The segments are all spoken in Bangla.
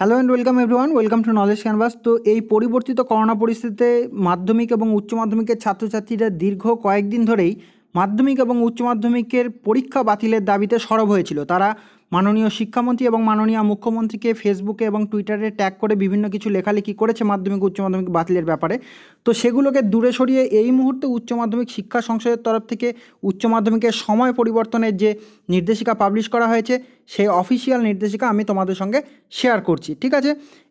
hello and welcome everyone welcome to knowledge canvas তো এই পরিবর্তিত করোনা পরিস্থিতিতে মাধ্যমিক এবং উচ্চ মাধ্যমিকের ছাত্রছাত্রীরা দীর্ঘ কয়েকদিন ধরেই মাধ্যমিক এবং উচ্চ মাধ্যমিকের পরীক্ষা বাতিলের দাবিতে সরব হয়েছিল তারা মাননীয় শিক্ষামন্ত্রী এবং মাননীয় মুখ্যমন্ত্রীকে ফেসবুকে এবং টুইটারে ট্যাগ করে বিভিন্ন কিছু লেখালেখি করেছে মাধ্যমিক উচ্চ মাধ্যমিক বাতিলের ব্যাপারে তো সেগুলোকে দূরে সরিয়ে এই মুহূর্তে উচ্চ মাধ্যমিক শিক্ষা সংসদের তরফ থেকে উচ্চ মাধ্যমিকের সময় পরিবর্তনের যে নির্দেশিকা পাবলিশ করা হয়েছে সেই অফিসিয়াল নির্দেশিকা আমি তোমাদের সঙ্গে শেয়ার করছি ঠিক আছে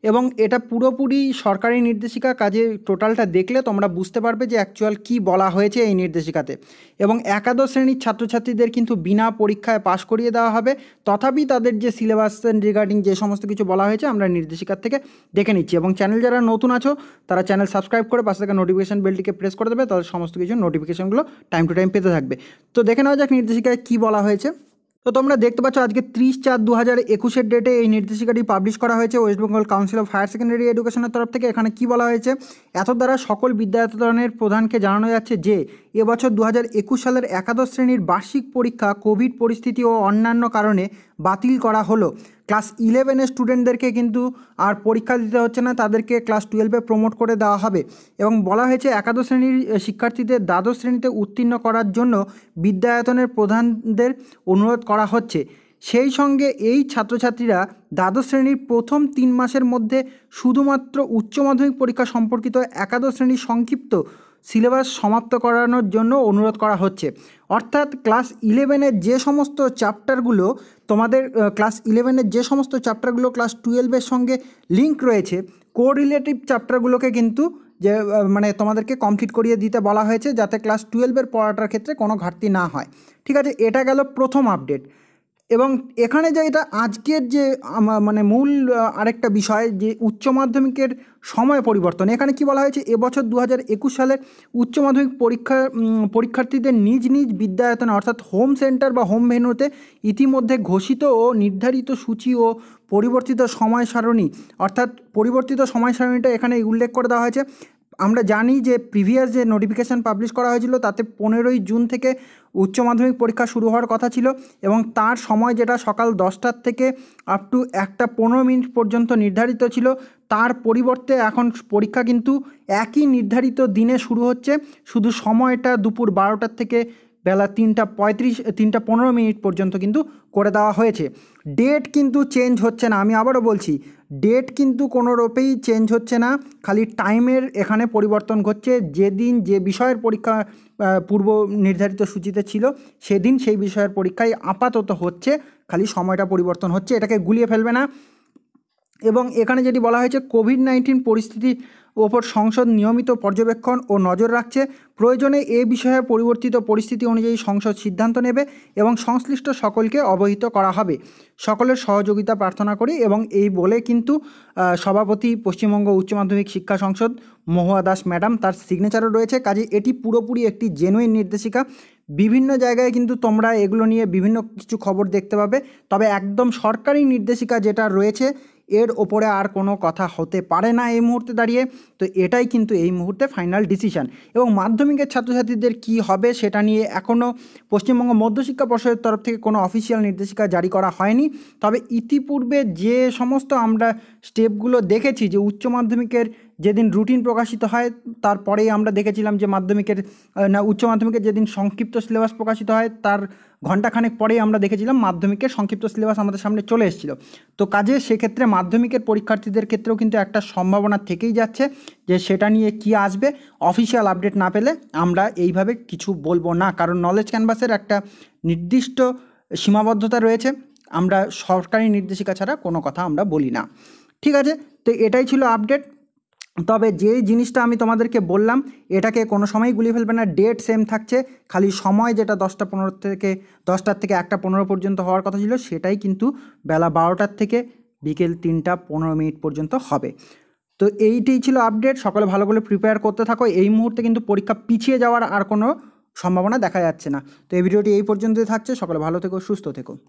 এবং এটা পুরোপুরি সরকারি নির্দেশিকা কাজে টোটালটা দেখলে তোমরা বুঝতে পারবে যে অ্যাকচুয়াল কি বলা হয়েছে এই নির্দেশিকাতে এবং একাদশ শ্রেণীর ছাত্রছাত্রীদের কিন্তু বিনা পরীক্ষায় পাশ করিয়ে দেওয়া হবে তথা সবই তাদের যে সিলেবাস রিগার্ডিং যে সমস্ত কিছু বলা হয়েছে আমরা নির্দেশিকার থেকে দেখে নিচ্ছি এবং চ্যানেল যারা নতুন আছো তারা চ্যানেল সাবস্ক্রাইব করে পাশে থাকা নোটিফিকেশন বেলটিকে প্রেস করে দেবে তাদের সমস্ত কিছু নোটিফিকেশানগুলো টাইম টু টাইম পেতে থাকবে তো দেখে নেওয়া যাক নির্দেশিকায় কী বলা হয়েছে তো তোমরা দেখতে পাচ্ছ আজকে ত্রিশ চার দু হাজার একুশের ডেটে এই নির্দেশিকাটি পাবলিশ করা হয়েছে West Bengal council of higher secondary এডুকেশনের তরফ থেকে এখানে কি বলা হয়েছে এত দ্বারা সকল বিদ্যায়তনের প্রধানকে জানানো যাচ্ছে যে এবছর দু হাজার একুশ সালের একাদশ শ্রেণীর বার্ষিক পরীক্ষা কোভিড পরিস্থিতি ও অন্যান্য কারণে বাতিল করা হলো ক্লাস ইলেভেনের স্টুডেন্টদেরকে কিন্তু আর পরীক্ষা দিতে হচ্ছে না তাদেরকে ক্লাস টুয়েলভে প্রমোট করে দেওয়া হবে এবং বলা হয়েছে একাদশ শ্রেণীর শিক্ষার্থীদের দ্বাদশ শ্রেণীতে উত্তীর্ণ করার জন্য বিদ্যায়তনের প্রধানদের অনুরোধ করা হচ্ছে সেই সঙ্গে এই ছাত্রছাত্রীরা দ্বাদশ শ্রেণীর প্রথম তিন মাসের মধ্যে শুধুমাত্র উচ্চ মাধ্যমিক পরীক্ষা সম্পর্কিত একাদশ শ্রেণীর সংক্ষিপ্ত সিলেবাস সমাপ্ত করানোর জন্য অনুরোধ করা হচ্ছে অর্থাৎ ক্লাস ইলেভেনের যে সমস্ত চ্যাপ্টারগুলো তোমাদের ক্লাস ইলেভেনের যে সমস্ত চ্যাপ্টারগুলো ক্লাস টুয়েলভের সঙ্গে লিঙ্ক রয়েছে কো রিলেটিভ চ্যাপ্টারগুলোকে কিন্তু যে মানে তোমাদেরকে কমপ্লিট করিয়ে দিতে বলা হয়েছে যাতে ক্লাস টুয়েলভের পড়াটার ক্ষেত্রে কোনো ঘাটতি না হয় ঠিক আছে এটা গেল প্রথম আপডেট এবং এখানে যে এটা আজকের যে মানে মূল আরেকটা বিষয় যে উচ্চ মাধ্যমিকের সময় পরিবর্তন এখানে কি বলা হয়েছে এবছর দু হাজার একুশ সালের উচ্চ মাধ্যমিক পরীক্ষা পরীক্ষার্থীদের নিজ নিজ বিদ্যায়তনে অর্থাৎ হোম সেন্টার বা হোম ভেন্যুতে ইতিমধ্যে ঘোষিত ও নির্ধারিত সূচি ও পরিবর্তিত সময় সারণী অর্থাৎ পরিবর্তিত সময় সারণীটা এখানে উল্লেখ করে দেওয়া হয়েছে আমরা জানি যে প্রিভিয়াস যে নোটিফিকেশান পাবলিশ করা হয়েছিল তাতে পনেরোই জুন থেকে উচ্চ মাধ্যমিক পরীক্ষা শুরু হওয়ার কথা ছিল এবং তার সময় যেটা সকাল দশটার থেকে আপ টু একটা পনেরো মিনিট পর্যন্ত নির্ধারিত ছিল তার পরিবর্তে এখন পরীক্ষা কিন্তু একই নির্ধারিত দিনে শুরু হচ্ছে শুধু সময়টা দুপুর বারোটার থেকে বেলা তিনটা পঁয়ত্রিশ তিনটা পনেরো মিনিট পর্যন্ত কিন্তু করে দেওয়া হয়েছে ডেট কিন্তু চেঞ্জ হচ্ছে না আমি আবারও বলছি ডেট কিন্তু কোনো রূপেই চেঞ্জ হচ্ছে না খালি টাইমের এখানে পরিবর্তন ঘটছে যেদিন যে বিষয়ের পরীক্ষা পূর্ব নির্ধারিত সূচিতে ছিল সেদিন সেই বিষয়ের পরীক্ষায় আপাতত হচ্ছে খালি সময়টা পরিবর্তন হচ্ছে এটাকে গুলিয়ে ফেলবে না এবং এখানে যেটি বলা হয়েছে কোভিড নাইন্টিন পরিস্থিতির ওপর সংসদ নিয়মিত পর্যবেক্ষণ ও নজর রাখছে প্রয়োজনে এ বিষয়ে পরিবর্তিত পরিস্থিতি অনুযায়ী সংসদ সিদ্ধান্ত নেবে এবং সংশ্লিষ্ট সকলকে অবহিত করা হবে সকলের সহযোগিতা প্রার্থনা করি এবং এই বলে কিন্তু সভাপতি পশ্চিমবঙ্গ উচ্চ মাধ্যমিক শিক্ষা সংসদ মহুয়া দাস ম্যাডাম তার সিগনেচারও রয়েছে কাজে এটি পুরোপুরি একটি জেনুইন নির্দেশিকা বিভিন্ন জায়গায় কিন্তু তোমরা এগুলো নিয়ে বিভিন্ন কিছু খবর দেখতে পাবে তবে একদম সরকারি নির্দেশিকা যেটা রয়েছে এর ওপরে আর কোনো কথা হতে পারে না এই মুহূর্তে দাঁড়িয়ে তো এটাই কিন্তু এই মুহূর্তে ফাইনাল ডিসিশান এবং মাধ্যমিকের ছাত্রছাত্রীদের কি হবে সেটা নিয়ে এখনও পশ্চিমবঙ্গ মধ্যশিক্ষা পর্ষদের তরফ থেকে কোনো অফিসিয়াল নির্দেশিকা জারি করা হয়নি তবে ইতিপূর্বে যে সমস্ত আমরা স্টেপগুলো দেখেছি যে উচ্চ মাধ্যমিকের যেদিন রুটিন প্রকাশিত হয় তারপরেই আমরা দেখেছিলাম যে মাধ্যমিকের না উচ্চ মাধ্যমিকের যেদিন সংক্ষিপ্ত সিলেবাস প্রকাশিত হয় তার ঘণ্টাখানেক পরেই আমরা দেখেছিলাম মাধ্যমিকের সংক্ষিপ্ত সিলেবাস আমাদের সামনে চলে এসেছিল তো কাজে সেক্ষেত্রে মাধ্যমিকের পরীক্ষার্থীদের ক্ষেত্রেও কিন্তু একটা সম্ভাবনা থেকেই যাচ্ছে যে সেটা নিয়ে কি আসবে অফিসিয়াল আপডেট না পেলে আমরা এইভাবে কিছু বলবো না কারণ নলেজ ক্যানভাসের একটা নির্দিষ্ট সীমাবদ্ধতা রয়েছে আমরা সরকারি নির্দেশিকা ছাড়া কোনো কথা আমরা বলি না ঠিক আছে তো এটাই ছিল আপডেট তবে যেই জিনিসটা আমি তোমাদেরকে বললাম এটাকে কোনো সময় গুলি ফেলবে না ডেট সেম থাকছে খালি সময় যেটা দশটা পনেরো থেকে দশটার থেকে একটা পনেরো পর্যন্ত হওয়ার কথা ছিল সেটাই কিন্তু বেলা বারোটার থেকে বিকেল তিনটা পনেরো মিনিট পর্যন্ত হবে তো এইটাই ছিল আপডেট সকলে ভালো করে প্রিপেয়ার করতে থাকো এই মুহূর্তে কিন্তু পরীক্ষা পিছিয়ে যাওয়ার আর কোনো সম্ভাবনা দেখা যাচ্ছে না তো এই ভিডিওটি এই পর্যন্তই থাকছে সকলে ভালো থেকো সুস্থ থেকো